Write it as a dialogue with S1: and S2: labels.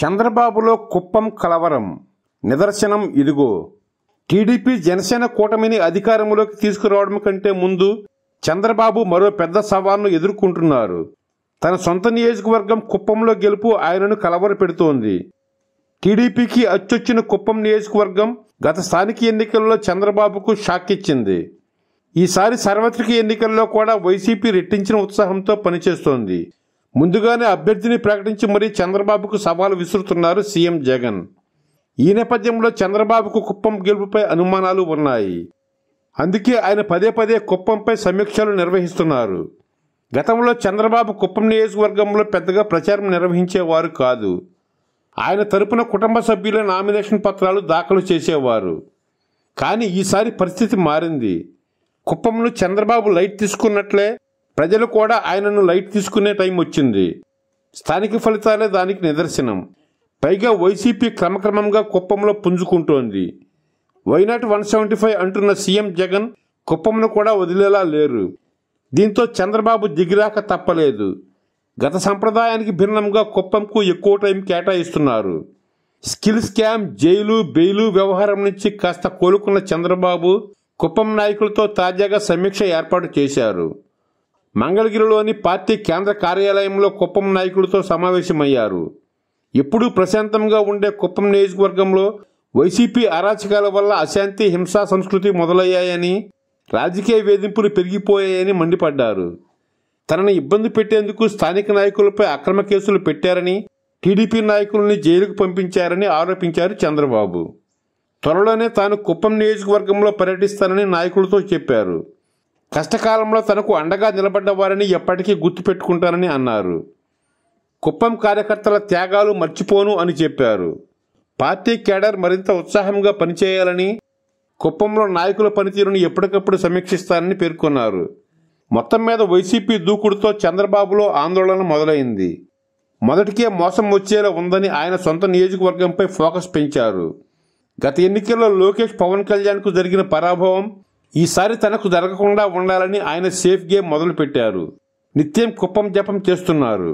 S1: చంద్రబాబులో కుప్పం కలవరం నిదర్శనం ఇదిగో టీడీపీ జనసేన కూటమిని అధికారంలోకి తీసుకురావడం కంటే ముందు చంద్రబాబు మరో పెద్ద సవాల్ను ఎదుర్కొంటున్నారు తన సొంత నియోజకవర్గం కుప్పంలో గెలుపు ఆయనను పెడుతోంది టీడీపీకి అచ్చొచ్చిన కుప్పం నియోజకవర్గం గత స్థానిక ఎన్నికల్లో చంద్రబాబుకు షాక్ ఇచ్చింది ఈసారి సార్వత్రిక ఎన్నికల్లో కూడా వైసీపీ రెట్టించిన ఉత్సాహంతో పనిచేస్తోంది ముందుగానే అభ్యర్థిని ప్రకటించి మరీ చంద్రబాబుకు సవాలు విసురుతున్నారు సీఎం జగన్ ఈ నేపథ్యంలో చంద్రబాబుకు కుప్పం గెలుపుపై అనుమానాలు ఉన్నాయి అందుకే ఆయన పదే పదే కుప్పంపై సమీక్షలు నిర్వహిస్తున్నారు గతంలో చంద్రబాబు కుప్పం నియోజకవర్గంలో పెద్దగా ప్రచారం నిర్వహించేవారు కాదు ఆయన తరపున కుటుంబ సభ్యుల నామినేషన్ పత్రాలు దాఖలు చేసేవారు కానీ ఈసారి పరిస్థితి మారింది కుప్పంలో చంద్రబాబు లైట్ తీసుకున్నట్లే ప్రజలు కూడా ఆయనను లైట్ తీసుకునే టైం వచ్చింది స్థానిక ఫలితాలే దానికి నిదర్శనం పైగా వైసీపీ క్రమక్రమంగా కుప్పంలో పుంజుకుంటోంది వైనాట్ వన్ సెవెంటీ ఫైవ్ అంటున్న సీఎం జగన్ కుప్పంను కూడా వదిలేలా లేరు దీంతో చంద్రబాబు దిగిరాక తప్పలేదు గత సంప్రదాయానికి భిన్నంగా కుప్పంకు ఎక్కువ టైం కేటాయిస్తున్నారు స్కిల్ స్కామ్ జైలు బెయిలు వ్యవహారం నుంచి కాస్త కోలుకున్న చంద్రబాబు కుప్పం నాయకులతో తాజాగా సమీక్ష ఏర్పాటు చేశారు మంగళగిరిలోని పార్టీ కేంద్ర కార్యాలయంలో కుప్పం నాయకులతో సమావేశమయ్యారు ఎప్పుడూ ప్రశాంతంగా ఉండే కుప్పం నియోజకవర్గంలో వైసీపీ అరాచకాల వల్ల అశాంతి హింసా సంస్కృతి మొదలయ్యాయని రాజకీయ వేధింపులు పెరిగిపోయాయని మండిపడ్డారు తనను ఇబ్బంది పెట్టేందుకు స్థానిక నాయకులపై అక్రమ కేసులు పెట్టారని టీడీపీ నాయకుల్ని జైలుకు పంపించారని ఆరోపించారు చంద్రబాబు త్వరలోనే తాను కుప్పం నియోజకవర్గంలో పర్యటిస్తానని నాయకులతో చెప్పారు కష్టకాలంలో తనకు అండగా నిలబడ్డ వారిని ఎప్పటికీ గుర్తుపెట్టుకుంటానని అన్నారు కుప్పం కార్యకర్తల త్యాగాలు మర్చిపోను అని చెప్పారు పార్టీ కేడర్ మరింత ఉత్సాహంగా పనిచేయాలని కుప్పంలో నాయకుల పనితీరును ఎప్పటికప్పుడు సమీక్షిస్తానని పేర్కొన్నారు మొత్తం మీద వైసీపీ దూకుడుతో చంద్రబాబులో ఆందోళన మొదలైంది మొదటికే మోసం వచ్చేలా ఉందని ఆయన సొంత నియోజకవర్గంపై ఫోకస్ పెంచారు గత ఎన్నికల్లో లోకేష్ పవన్ కళ్యాణ్కు జరిగిన పరాభవం ఈసారి తనకు జరగకుండా ఉండాలని ఆయన సేఫ్ గేమ్ మొదలుపెట్టారు నిత్యం కుప్పం జపం చేస్తున్నారు